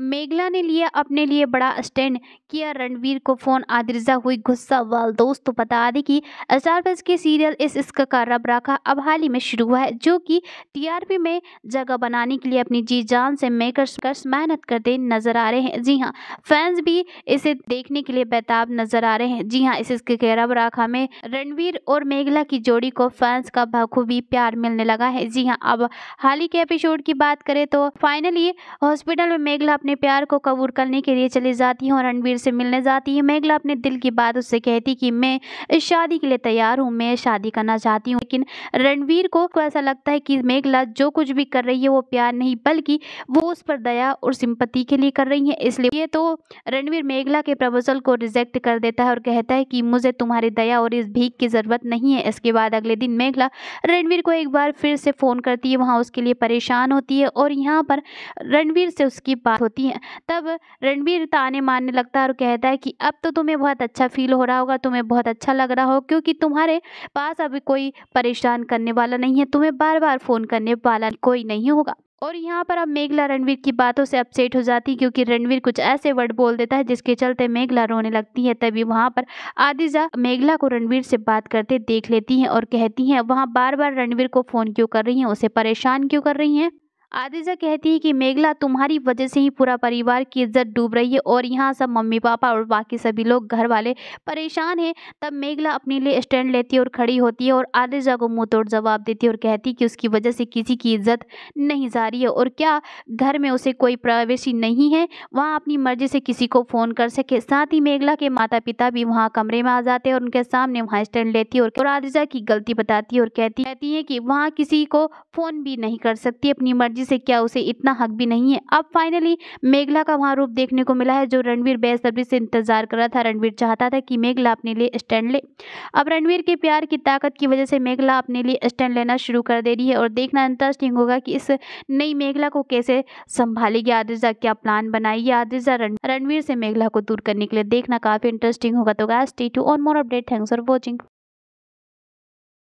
मेघला ने लिया अपने लिए बड़ा स्टैंड किया रणवीर को फोन आदरिजा हुई गुस्सा वाल दोस्तों तो बता दें कि स्टार प्लस के सीरियल इस इसका का रब रखा अब हाल ही में शुरू हुआ है जो कि टीआरपी में जगह बनाने के लिए अपनी जी जान से मेकर्स कर्स मेहनत करते नजर आ रहे हैं जी हाँ फैंस भी इसे देखने के लिए बेताब नजर आ रहे हैं जी हाँ इस इसके का रब राखा में रणवीर और मेघला की जोड़ी को फैंस का बखूबी प्यार मिलने लगा है जी हाँ अब हाल ही के एपिसोड की बात करें तो फाइनली हॉस्पिटल में मेघला अपने प्यार को कबूल करने के लिए चली जाती है और रणवीर से मिलने जाती है मेघला अपने दिल की बात उससे कहती कि मैं इस शादी के लिए तैयार हूँ मैं शादी करना चाहती हूँ लेकिन रणवीर को तो ऐसा लगता है कि मेघला जो कुछ भी कर रही है वो प्यार नहीं बल्कि वो उस पर दया और सिंपत्ति के लिए कर रही है इसलिए ये तो रणवीर मेघला के प्रपोजल को रिजेक्ट कर देता है और कहता है कि मुझे तुम्हारी दया और इस भीख की ज़रूरत नहीं है इसके बाद अगले दिन मेघला रणवीर को एक बार फिर से फ़ोन करती है वहाँ उसके लिए परेशान होती है और यहाँ पर रणवीर से उसकी बात होती होती हैं तब रणबीर ताने मारने लगता है और कहता है कि अब तो तुम्हें बहुत अच्छा फील हो रहा होगा तुम्हें बहुत अच्छा लग रहा हो क्योंकि तुम्हारे पास अभी कोई परेशान करने वाला नहीं है तुम्हें बार बार फ़ोन करने वाला कोई नहीं होगा और यहाँ पर अब मेघला रणवीर की बातों से अपसेट हो जाती है क्योंकि रणवीर कुछ ऐसे वर्ड बोल देता है जिसके चलते मेघला रोने लगती है तभी वहाँ पर आदिजा मेघला को रणवीर से बात करते देख लेती हैं और कहती हैं वहाँ बार बार रणवीर को फ़ोन क्यों कर रही हैं उसे परेशान क्यों कर रही हैं आदिजा कहती है कि मेघला तुम्हारी वजह से ही पूरा परिवार की इज्जत डूब रही है और यहाँ सब मम्मी पापा और बाकी सभी लोग घर वाले परेशान हैं तब मेघला अपने लिए स्टैंड लेती है और खड़ी होती है और आदिजा को मुँह तोड़ जवाब देती है और कहती है कि उसकी वजह से किसी की इज्जत नहीं जा रही है और क्या घर में उसे कोई प्राइवेसी नहीं है वहाँ अपनी मर्जी से किसी को फ़ोन कर सके साथ ही मेघला के माता पिता भी वहाँ कमरे में आ जाते हैं और उनके सामने वहाँ स्टैंड लेती है और आदिजा की गलती बताती है और कहती कहती है कि वहाँ किसी को फ़ोन भी नहीं कर सकती अपनी मर्जी जी से क्या उसे इतना हक भी नहीं है अब फाइनली मेघला का वहाँ रूप देखने को मिला है जो रणवीर बेसब्री से इंतजार कर रहा था रणवीर चाहता था कि मेघला अपने लिए स्टैंड ले अब रणवीर के प्यार की ताकत की वजह से मेघला अपने लिए स्टैंड लेना शुरू कर दे रही है और देखना इंटरेस्टिंग होगा कि इस नई मेघला को कैसे संभालेगी आदिजा क्या प्लान बनाएगी आदिजा रणवीर से मेघला को दूर करने के लिए देखना काफी इंटरेस्टिंग होगा तो गैस टी टू और more update thanks for watching